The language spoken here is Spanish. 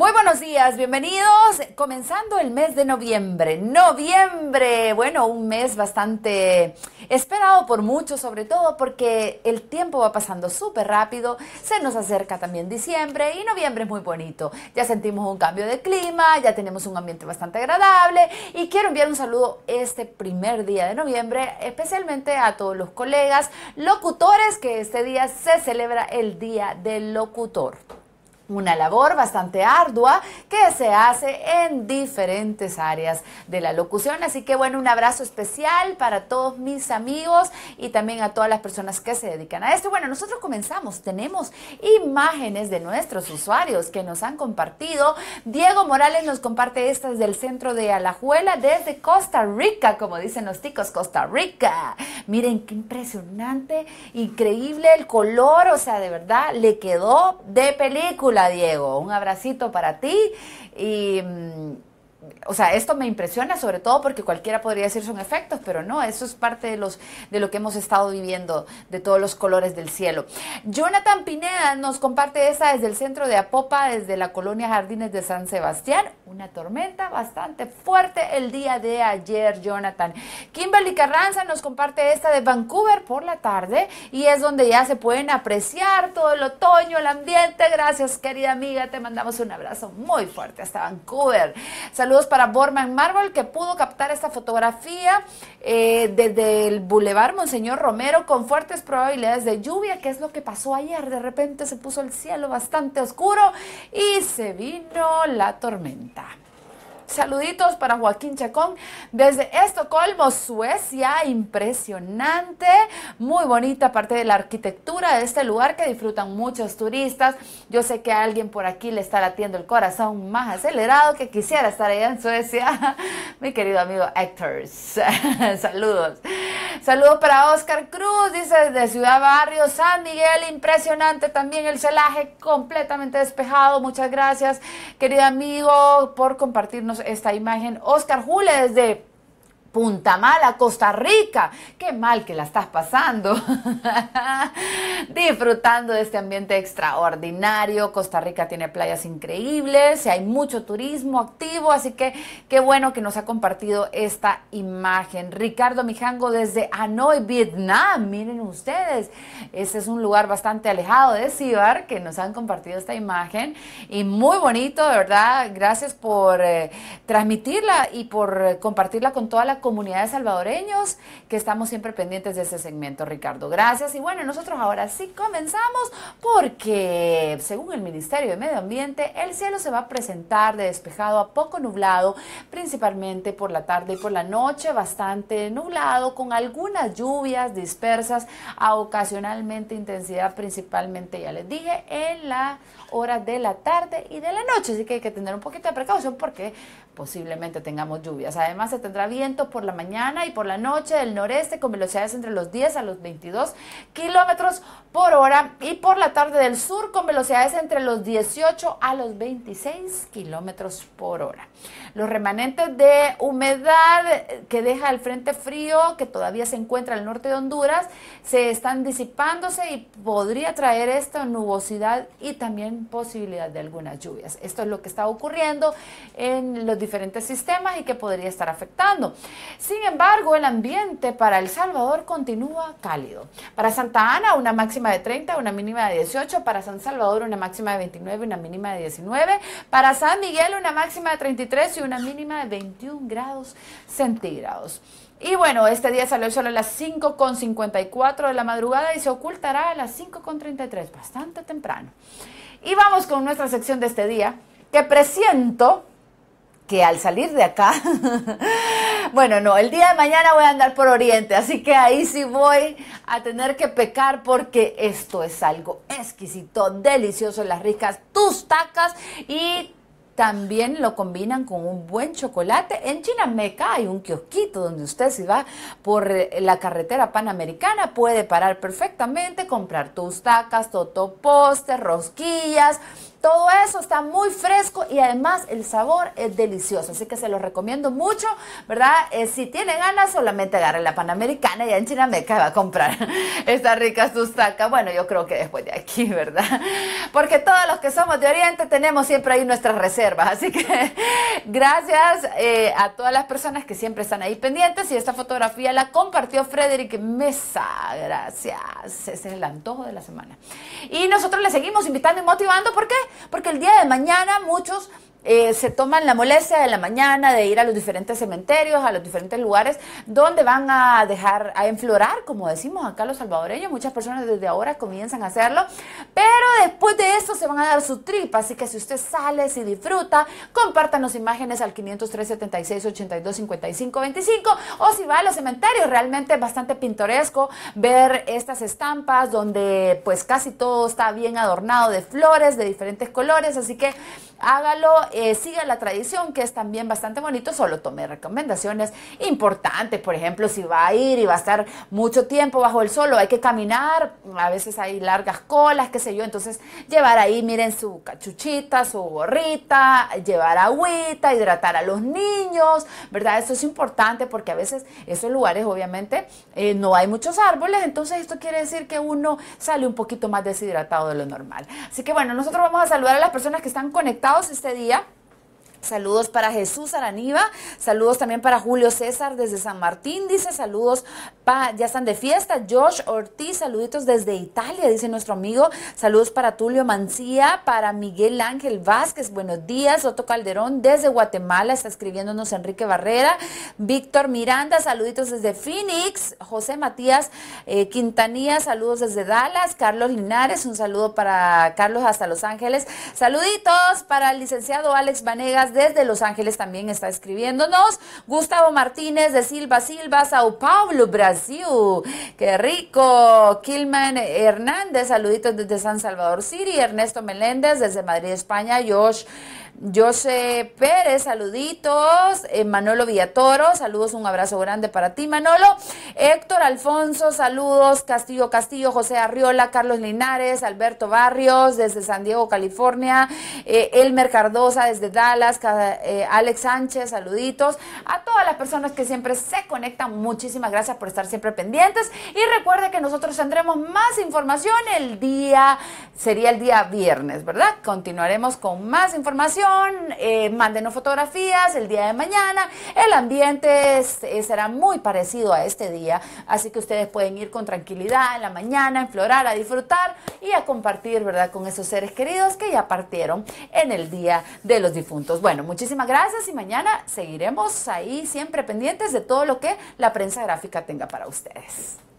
Muy buenos días, bienvenidos. Comenzando el mes de noviembre. Noviembre, bueno, un mes bastante esperado por muchos, sobre todo porque el tiempo va pasando súper rápido. Se nos acerca también diciembre y noviembre es muy bonito. Ya sentimos un cambio de clima, ya tenemos un ambiente bastante agradable y quiero enviar un saludo este primer día de noviembre, especialmente a todos los colegas locutores que este día se celebra el Día del Locutor una labor bastante ardua que se hace en diferentes áreas de la locución. Así que bueno, un abrazo especial para todos mis amigos y también a todas las personas que se dedican a esto. Bueno, nosotros comenzamos, tenemos imágenes de nuestros usuarios que nos han compartido. Diego Morales nos comparte estas del centro de Alajuela desde Costa Rica, como dicen los ticos, Costa Rica. Miren qué impresionante, increíble el color, o sea, de verdad le quedó de película. Diego, un abracito para ti y mm, o sea, esto me impresiona sobre todo porque cualquiera podría decir son efectos, pero no, eso es parte de, los, de lo que hemos estado viviendo, de todos los colores del cielo. Jonathan Pineda nos comparte esta desde el centro de Apopa, desde la colonia Jardines de San Sebastián, una tormenta bastante fuerte el día de ayer, Jonathan. Kimberly Carranza nos comparte esta de Vancouver por la tarde y es donde ya se pueden apreciar todo el otoño, el ambiente. Gracias, querida amiga, te mandamos un abrazo muy fuerte hasta Vancouver. Saludos para Borman Marble, que pudo captar esta fotografía eh, desde el Boulevard Monseñor Romero con fuertes probabilidades de lluvia, que es lo que pasó ayer. De repente se puso el cielo bastante oscuro y se vino la tormenta. Saluditos para Joaquín Chacón desde Estocolmo, Suecia. Impresionante, muy bonita parte de la arquitectura de este lugar que disfrutan muchos turistas. Yo sé que a alguien por aquí le está latiendo el corazón más acelerado que quisiera estar allá en Suecia. Mi querido amigo Actors. saludos. Saludos para Oscar Cruz, dice desde Ciudad Barrio, San Miguel, impresionante también el celaje completamente despejado. Muchas gracias, querido amigo, por compartirnos esta imagen. Oscar Jule desde Punta Mala, Costa Rica. Qué mal que la estás pasando. disfrutando de este ambiente extraordinario. Costa Rica tiene playas increíbles, hay mucho turismo activo, así que qué bueno que nos ha compartido esta imagen. Ricardo Mijango desde Hanoi, Vietnam. Miren ustedes, este es un lugar bastante alejado de Sibar, que nos han compartido esta imagen y muy bonito, de verdad. Gracias por eh, transmitirla y por compartirla con toda la comunidad de salvadoreños que estamos siempre pendientes de ese segmento, Ricardo. Gracias y bueno, nosotros ahora así comenzamos porque, según el Ministerio de Medio Ambiente, el cielo se va a presentar de despejado a poco nublado, principalmente por la tarde y por la noche, bastante nublado, con algunas lluvias dispersas a ocasionalmente intensidad, principalmente, ya les dije, en la hora de la tarde y de la noche. Así que hay que tener un poquito de precaución porque posiblemente tengamos lluvias. Además, se tendrá viento por la mañana y por la noche del noreste con velocidades entre los 10 a los 22 kilómetros por hora y por la tarde del sur con velocidades entre los 18 a los 26 kilómetros por hora. Los remanentes de humedad que deja el frente frío que todavía se encuentra al norte de Honduras se están disipándose y podría traer esta nubosidad y también posibilidad de algunas lluvias. Esto es lo que está ocurriendo en los diferentes sistemas y que podría estar afectando. Sin embargo, el ambiente para El Salvador continúa cálido. Para Santa Ana, una máxima máxima de 30, una mínima de 18. Para San Salvador, una máxima de 29, una mínima de 19. Para San Miguel, una máxima de 33 y una mínima de 21 grados centígrados. Y bueno, este día salió solo a las 5.54 de la madrugada y se ocultará a las 5.33, bastante temprano. Y vamos con nuestra sección de este día, que presiento que al salir de acá, bueno, no, el día de mañana voy a andar por Oriente, así que ahí sí voy a tener que pecar porque esto es algo exquisito, delicioso, las ricas tustacas y también lo combinan con un buen chocolate. En Chinameca hay un kiosquito donde usted si va por eh, la carretera panamericana puede parar perfectamente, comprar tustacas, totoposte, rosquillas, todo eso está muy fresco y además el sabor es delicioso, así que se los recomiendo mucho, ¿verdad? Eh, si tiene ganas, solamente agarre la Panamericana y en Chinameca va a comprar esta rica sustaca, Bueno, yo creo que después de aquí, ¿verdad? Porque todos los que somos de Oriente tenemos siempre ahí nuestras reservas, así que gracias eh, a todas las personas que siempre están ahí pendientes y esta fotografía la compartió Frederick Mesa, gracias, ese es el antojo de la semana. Y nosotros le seguimos invitando y motivando, ¿por qué? Porque el día de mañana muchos eh, se toman la molestia de la mañana de ir a los diferentes cementerios, a los diferentes lugares donde van a dejar, a enflorar, como decimos acá los salvadoreños. Muchas personas desde ahora comienzan a hacerlo, pero después de esto se van a dar su tripa. Así que si usted sale, si disfruta, compártanos imágenes al 503 76 82 55 25 o si va a los cementerios. Realmente es bastante pintoresco ver estas estampas donde pues casi todo está bien adornado de flores de diferentes colores. Así que hágalo eh, siga la tradición, que es también bastante bonito, solo tome recomendaciones importantes. Por ejemplo, si va a ir y va a estar mucho tiempo bajo el sol, hay que caminar, a veces hay largas colas, qué sé yo, entonces llevar ahí, miren, su cachuchita, su gorrita, llevar agüita, hidratar a los niños, ¿verdad? Eso es importante porque a veces esos lugares obviamente eh, no hay muchos árboles, entonces esto quiere decir que uno sale un poquito más deshidratado de lo normal. Así que bueno, nosotros vamos a saludar a las personas que están conectados este día. Saludos para Jesús Araniva, saludos también para Julio César desde San Martín, dice saludos, pa, ya están de fiesta, Josh Ortiz, saluditos desde Italia, dice nuestro amigo, saludos para Tulio Mancía, para Miguel Ángel Vázquez, buenos días, Otto Calderón desde Guatemala, está escribiéndonos Enrique Barrera, Víctor Miranda, saluditos desde Phoenix, José Matías eh, Quintanilla, saludos desde Dallas, Carlos Linares, un saludo para Carlos hasta Los Ángeles, saluditos para el licenciado Alex Vanegas, desde Los Ángeles también está escribiéndonos. Gustavo Martínez de Silva Silva, Sao Paulo, Brasil. Qué rico. Kilman Hernández, saluditos desde San Salvador City. Ernesto Meléndez desde Madrid, España. Josh José Pérez, saluditos. Eh, Manolo Villatoro, saludos, un abrazo grande para ti, Manolo. Héctor Alfonso, saludos. Castillo Castillo, José Arriola, Carlos Linares, Alberto Barrios, desde San Diego, California. Eh, Elmer Cardosa, desde Dallas. Eh, Alex Sánchez, saluditos. A todas las personas que siempre se conectan, muchísimas gracias por estar siempre pendientes. Y recuerda que nosotros tendremos más información el día, sería el día viernes, ¿verdad? Continuaremos con más información eh, mándenos fotografías el día de mañana. El ambiente eh, será muy parecido a este día, así que ustedes pueden ir con tranquilidad en la mañana, a enflorar, a disfrutar y a compartir, ¿verdad?, con esos seres queridos que ya partieron en el Día de los Difuntos. Bueno, muchísimas gracias y mañana seguiremos ahí siempre pendientes de todo lo que la prensa gráfica tenga para ustedes.